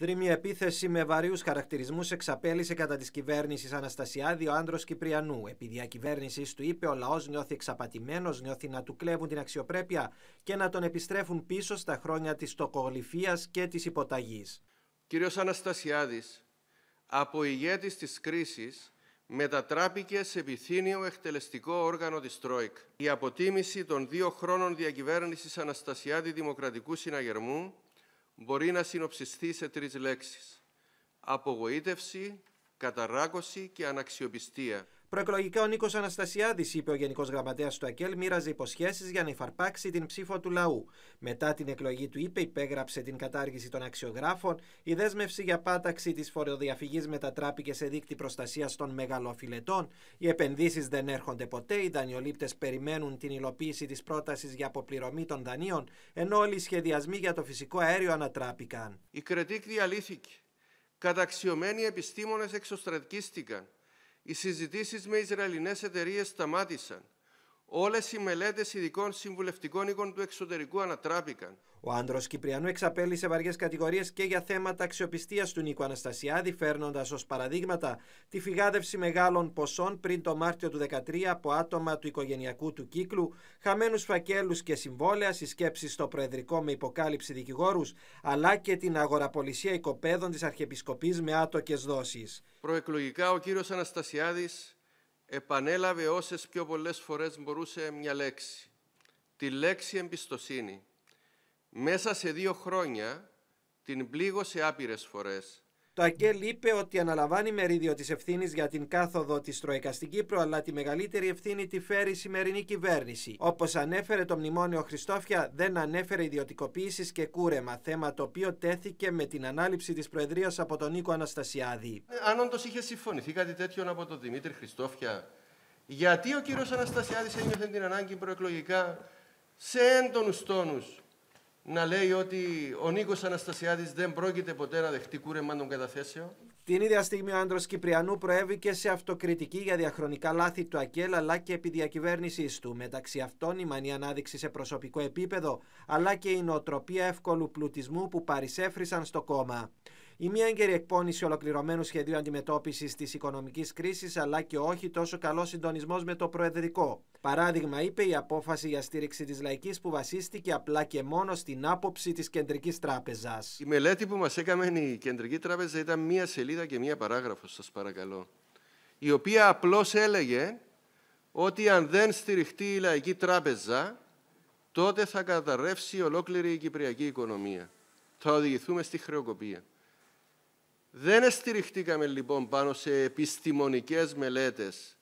Δρυμη επίθεση με βαρύους χαρακτηρισμούς εξαπέλυσε κατά της κυβέρνησης Αναστασιάδη ο άντρος Κυπριανού. Επειδή η κυβέρνηση του είπε ο λαός νιώθει εξαπατημένος, νιώθει να του κλέβουν την αξιοπρέπεια και να τον επιστρέφουν πίσω στα χρόνια της τοκογλυφίας και της υποταγής. Κύριος Αναστασιάδης, από ηγέτης της κρίσης, μετατράπηκε σε επιθύνιο εκτελεστικό όργανο της Τρόικ. Η αποτίμηση των δύο χρόνων διακυβέρνησης Αναστασιάδη Δημοκρατικού Συναγερμού μπορεί να συνοψιστεί σε τρεις λέξεις. Απογοήτευση, καταράκωση και αναξιοπιστία. Προεκλογικά ο Νίκος Αναστασιάδης, είπε ο Γενικός Γραμματέας του ΑΚΕΛ, μοίραζε υποσχέσεις για να υφαρπάξει την ψήφο του λαού. Μετά την εκλογή του, είπε, υπέγραψε την κατάργηση των αξιογράφων. Η δέσμευση για πάταξη της φοροδιαφυγής μετατράπηκε σε δίκτυ προστασίας των μεγαλοφιλετών. Οι επενδύσεις δεν έρχονται ποτέ. Οι δανειολήπτες περιμένουν την υλοποίηση της πρότασης για αποπληρωμή των δανείων, ενώ όλοι οι σχεδιασμοί για το φυσικό αέριο ανατράπηκαν. Η κριτική διαλύθηκε. Καταξιωμένοι επιστήμονες εξωστρατικίστηκαν. Οι συζητήσεις με Ισραηλινές εταιρείες σταμάτησαν Όλες οι μελέτες ειδικών συμβουλευτικών οίκων του εξωτερικού ανατράπηκαν. Ο άντρο Κυπριανού εξαπέλυσε σε βαριές κατηγορίες και για θέματα αξιοπιστίας του Νίκο Αναστασιάδη, φέρνοντας ως παραδείγματα τη φυγάδευση μεγάλων ποσών πριν το Μάρτιο του 2013 από άτομα του οικογενειακού του κύκλου, χαμένους φακέλους και συμβόλαια, συσκέψεις στο Προεδρικό με υποκάλυψη δικηγόρους, αλλά και την αγοραπολισία οικοπαίδων της Αρχιεπισκοπής με άτοκες δόσεις. Προεκλογικά ο κύριος Αναστασιάδης επανέλαβε όσες πιο πολλές φορές μπορούσε μια λέξη, τη λέξη εμπιστοσύνη. Μέσα σε δύο χρόνια την πλήγωσε άπειρες φορές. Το ΑΚΕΛ είπε ότι αναλαμβάνει μερίδιο της ευθύνης για την κάθοδο της Τρόικας στην Κύπρο, αλλά τη μεγαλύτερη ευθύνη τη φέρει η σημερινή κυβέρνηση. Όπως ανέφερε το μνημόνιο Χριστόφια, δεν ανέφερε ιδιωτικοποίησης και κούρεμα, θέμα το οποίο τέθηκε με την ανάληψη της Προεδρίας από τον Νίκο Αναστασιάδη. Ε, αν όντως είχε συμφωνηθεί κάτι τέτοιο από τον Δημήτρη Χριστόφια, γιατί ο κύριος Αναστασιάδης ένιωθε την ανάγκη προεκλογικά σε έντονους τόνους να λέει ότι ο Νίκος Αναστασιάδης δεν πρόκειται ποτέ να δεχτεί κούρεμα των καταθέσεων. Την ίδια στιγμή, ο άντρος Κυπριανού προέβηκε σε αυτοκριτική για διαχρονικά λάθη του ΑΚΕΛ αλλά και επί διακυβέρνηση του. Μεταξύ αυτών, η μανία ανάδειξη σε προσωπικό επίπεδο αλλά και η νοοτροπία εύκολου πλουτισμού που παρισέφρισαν στο κόμμα. Η μία έγκαιρη εκπόνηση ολοκληρωμένου σχεδίου αντιμετώπισης της οικονομικής κρίσης, αλλά και όχι τόσο καλό συντονισμός με το Προεδρικό. Παράδειγμα, είπε η απόφαση για στήριξη της λαϊκής που βασίστηκε απλά και μόνο στην άποψη της Κεντρικής Τράπεζας. Η μελέτη που μας έκανε η Κεντρική Τράπεζα ήταν μία σελίδα και μία παράγραφο, σας παρακαλώ. Η οποία απλώς έλεγε ότι αν δεν στηριχτεί η Λαϊκή Τράπεζα, τότε θα καταρρεύσει ολόκληρη η κυπριακή οικονομία. Θα οδηγηθούμε στη χρεοκοπία. Δεν στηριχτήκαμε λοιπόν πάνω σε επιστημονικές μελέτες